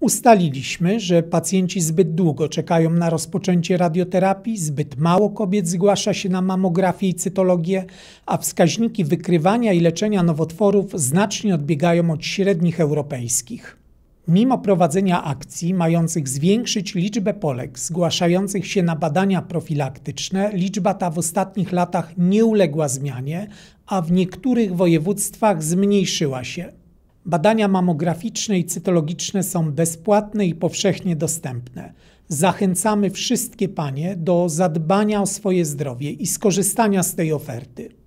Ustaliliśmy, że pacjenci zbyt długo czekają na rozpoczęcie radioterapii, zbyt mało kobiet zgłasza się na mamografię i cytologię, a wskaźniki wykrywania i leczenia nowotworów znacznie odbiegają od średnich europejskich. Mimo prowadzenia akcji mających zwiększyć liczbę Polek zgłaszających się na badania profilaktyczne, liczba ta w ostatnich latach nie uległa zmianie, a w niektórych województwach zmniejszyła się. Badania mamograficzne i cytologiczne są bezpłatne i powszechnie dostępne. Zachęcamy wszystkie panie do zadbania o swoje zdrowie i skorzystania z tej oferty.